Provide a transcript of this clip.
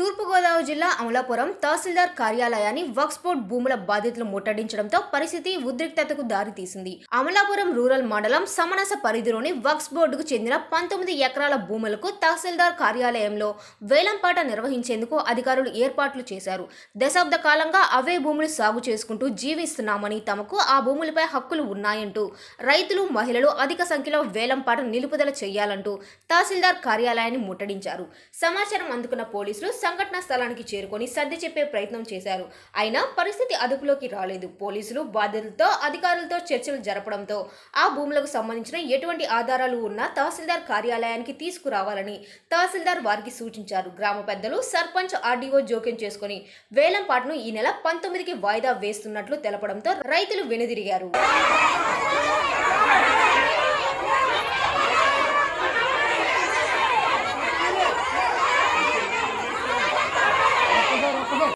తూర్పుగోదావరి జిల్లా అమలాపురం తహసీల్దార్ కార్యాలయాన్ని వక్స్పోర్ట్ భూముల బాధితులు ముట్టడించడంతో పరిస్థితి ఉద్రిక్తతకు దారితీసింది అమలాపురం రూరల్ మండలం సమనస పరిధిలోని వక్స్ బోర్డుకు చెందిన పంతొమ్మిది ఎకరాల భూములకు తహసీల్దార్ కార్యాలయంలో వేలంపాట నిర్వహించేందుకు అధికారులు ఏర్పాట్లు చేశారు దశాబ్ద కాలంగా అవే భూములు సాగు చేసుకుంటూ జీవిస్తున్నామని తమకు ఆ భూములపై హక్కులు ఉన్నాయంటూ రైతులు మహిళలు అధిక సంఖ్యలో వేలంపాట నిలుపుదల చేయాలంటూ తహసీల్దార్ కార్యాలయాన్ని ముట్టడించారు సమాచారం అందుకున్న పోలీసులు సంఘటనా స్థలానికి చేరుకొని సర్ది చెప్పే ప్రయత్నం చేశారు అయినా పరిస్థితి అదుపులోకి రాలేదు పోలీసులు బాధితులతో అధికారులతో చర్చలు జరపడంతో ఆ భూములకు సంబంధించిన ఎటువంటి ఆధారాలు ఉన్నా తహసీల్దార్ కార్యాలయానికి తీసుకురావాలని తహసీల్దార్ వారికి సూచించారు గ్రామ పెద్దలు సర్పంచ్ ఆర్డీఓ జోక్యం చేసుకుని వేలంపాట్ను ఈ నెల పంతొమ్మిదికి వాయిదా వేస్తున్నట్లు తెలపడంతో రైతులు వెనుదిరిగారు